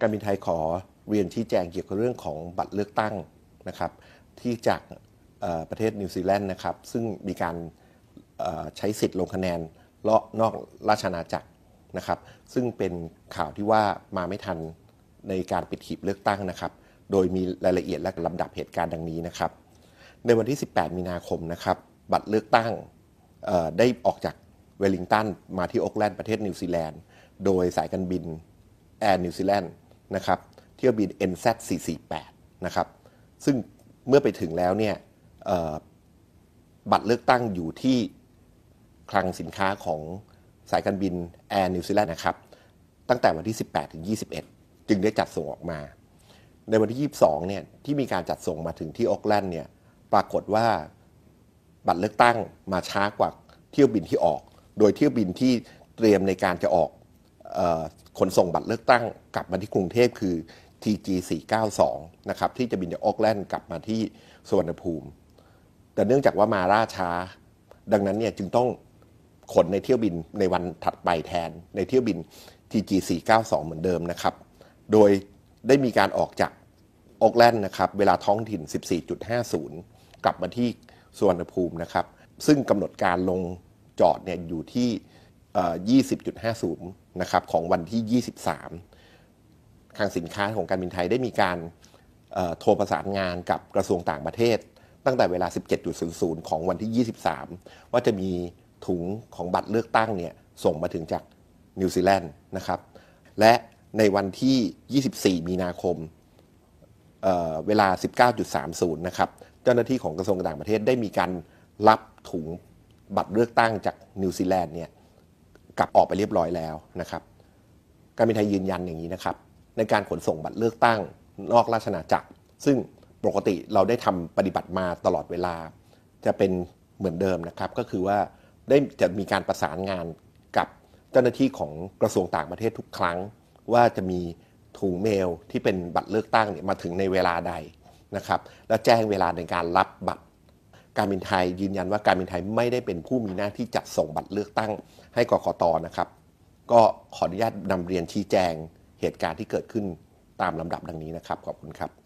การบินไทยขอเรียนชี้แจงเกี่ยวกับเรื่องของบัตรเลือกตั้งนะครับที่จากประเทศนิวซีแลนด์นะครับซึ่งมีการใช้สิทธิ์ลงคะแนนเลาะนอกราชอาณาจักรนะครับซึ่งเป็นข่าวที่ว่ามาไม่ทันในการปิดหีบเลือกตั้งนะครับโดยมีรายละเอียดและลำดับเหตุการณ์ดังนี้นะครับในวันที่ 18 มีนาคมนะครับบัตรเลือกตั้งได้ออกจากเวลลิงตันมาที่โอ๊กแลนด์ประเทศนิวซีแลนด์ โดยสายการบินแอร์นิวซีแลนด์นะครับเที่ยวบิน NZ448 นะครับซึ่งเมื่อไปถึงแล้วเนี่ยบัตรเลือกตั้งอยู่ที่คลังสินค้าของสายการบินแอร์นิวซีแลนด์นะครับตั้งแต่วันที่ 18 ถึง 21 จึงได้จัดส่งออกมา ในวันที่ 22 เนี่ยที่มีการจัดส่งมาถึงที่ออกแลนด์เนี่ยปรากฏว่าบัตรเลือกตั้งมาช้ากว่าเที่ยวบินที่ออก โดยเที่ยวบินที่เตรียมในการจะออกขนส่งบัตรเลือกตั้งกลับมาที่กรุงเทพคือ TG 492นะครับที่จะบินจากออกแลนด์กลับมาที่สวรรณภูมิ แต่เนื่องจากว่ามาล่าช้า ดังนั้นเนี่ยจึงต้องขนในเที่ยวบินในวันถัดไปแทน ในเที่ยวบิน TG 492เหมือนเดิมนะครับโดยได้มีการออกจากออกแลนด์นะครับเวลาท้องถิ่น 14.50 กลับมาที่สวรรณภูมินะครับซึ่งกำหนดการลงจอดเนี่ยอยู่ที่20.50 นะครับของวันที่ 23 ทางสินค้าของการบินไทยได้มีการโทรประสานงานกับกระทรวงต่างประเทศตั้งแต่เวลา 17.00 ของวันที่ 23 ว่าจะมีถุงของบัตรเลือกตั้งเนี่ยส่งมาถึงจากนิวซีแลนด์นะครับและในวันที่ 24 มีนาคมเเวลา 19.30 นะครับเจ้าหน้าที่ของกระทรวงต่างประเทศได้มีการรับถุงบัตรเลือกตั้งจากนิวซีแลนด์เนี่ยกลับออกไปเรียบร้อยแล้วนะครับ การบินไทยยืนยันอย่างนี้นะครับ ในการขนส่งบัตรเลือกตั้งนอกราชนาจักร ซึ่งปกติเราได้ทำปฏิบัติมาตลอดเวลา จะเป็นเหมือนเดิมนะครับ ก็คือว่าได้จะมีการประสานงานกับเจ้าหน้าที่ของกระทรวงต่างประเทศทุกครั้ง ว่าจะมีถุงเมลที่เป็นบัตรเลือกตั้งเนี่ยมาถึงในเวลาใดนะครับ และแจ้งเวลาในการรับบัตรการบินไทยยืนยันว่าการบินไทยไม่ได้เป็นผู้มีหน้าที่จัดส่งบัตรเลือกตั้งให้กกตนะครับ ก็ขออนุญาตนำเรียนชี้แจงเหตุการณ์ที่เกิดขึ้นตามลำดับดังนี้นะครับ ขอบคุณครับ